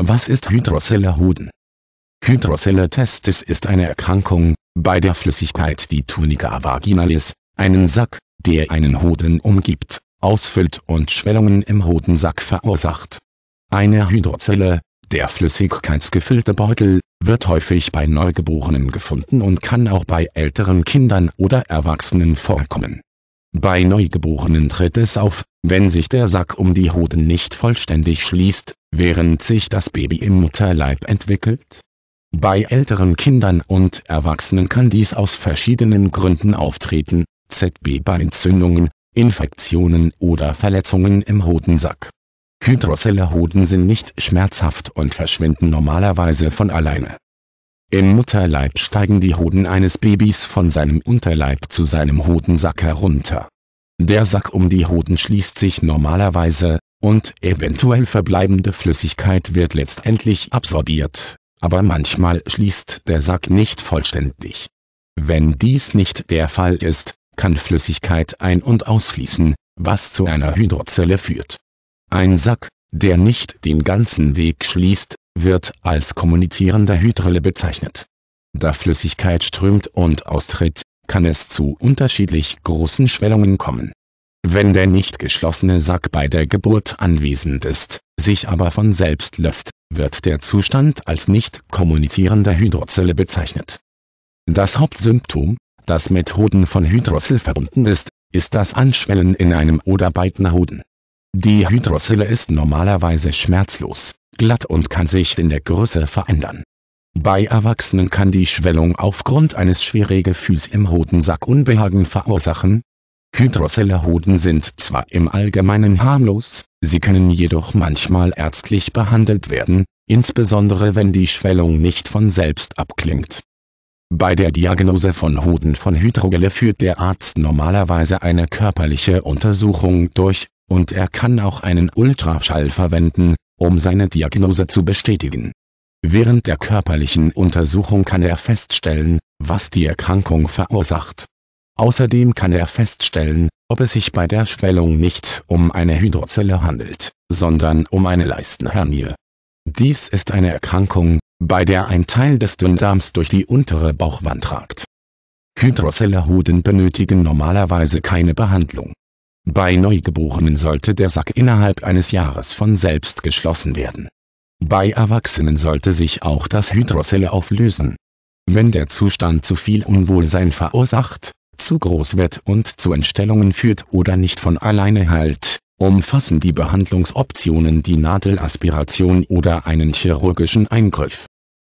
Was ist Hydroceller-Hoden? Hydroceller-Testis ist eine Erkrankung, bei der Flüssigkeit die Tunica vaginalis, einen Sack, der einen Hoden umgibt, ausfüllt und Schwellungen im Hodensack verursacht. Eine Hydrozelle, der flüssigkeitsgefüllte Beutel, wird häufig bei Neugeborenen gefunden und kann auch bei älteren Kindern oder Erwachsenen vorkommen. Bei Neugeborenen tritt es auf, wenn sich der Sack um die Hoden nicht vollständig schließt, während sich das Baby im Mutterleib entwickelt? Bei älteren Kindern und Erwachsenen kann dies aus verschiedenen Gründen auftreten, ZB bei Entzündungen, Infektionen oder Verletzungen im Hodensack. Hydrocelle Hoden sind nicht schmerzhaft und verschwinden normalerweise von alleine. Im Mutterleib steigen die Hoden eines Babys von seinem Unterleib zu seinem Hodensack herunter. Der Sack um die Hoden schließt sich normalerweise und eventuell verbleibende Flüssigkeit wird letztendlich absorbiert, aber manchmal schließt der Sack nicht vollständig. Wenn dies nicht der Fall ist, kann Flüssigkeit ein- und ausfließen, was zu einer Hydrozelle führt. Ein Sack, der nicht den ganzen Weg schließt, wird als kommunizierende Hydrille bezeichnet. Da Flüssigkeit strömt und austritt, kann es zu unterschiedlich großen Schwellungen kommen. Wenn der nicht geschlossene Sack bei der Geburt anwesend ist, sich aber von selbst löst, wird der Zustand als nicht kommunizierender Hydrozelle bezeichnet. Das Hauptsymptom, das mit Hoden von Hydrozell verbunden ist, ist das Anschwellen in einem oder beiden Hoden. Die Hydrozelle ist normalerweise schmerzlos, glatt und kann sich in der Größe verändern. Bei Erwachsenen kann die Schwellung aufgrund eines schweren Gefühls im Hodensack Unbehagen verursachen, Hydrocellerhoden sind zwar im Allgemeinen harmlos, sie können jedoch manchmal ärztlich behandelt werden, insbesondere wenn die Schwellung nicht von selbst abklingt. Bei der Diagnose von Hoden von Hydrogelle führt der Arzt normalerweise eine körperliche Untersuchung durch, und er kann auch einen Ultraschall verwenden, um seine Diagnose zu bestätigen. Während der körperlichen Untersuchung kann er feststellen, was die Erkrankung verursacht Außerdem kann er feststellen, ob es sich bei der Schwellung nicht um eine Hydrozelle handelt, sondern um eine Leistenhernie. Dies ist eine Erkrankung, bei der ein Teil des Dünndarms durch die untere Bauchwand tragt. Hydrocellerhoden benötigen normalerweise keine Behandlung. Bei Neugeborenen sollte der Sack innerhalb eines Jahres von selbst geschlossen werden. Bei Erwachsenen sollte sich auch das Hydrocelle auflösen. Wenn der Zustand zu viel Unwohlsein verursacht, zu groß wird und zu Entstellungen führt oder nicht von alleine heilt, umfassen die Behandlungsoptionen die Nadelaspiration oder einen chirurgischen Eingriff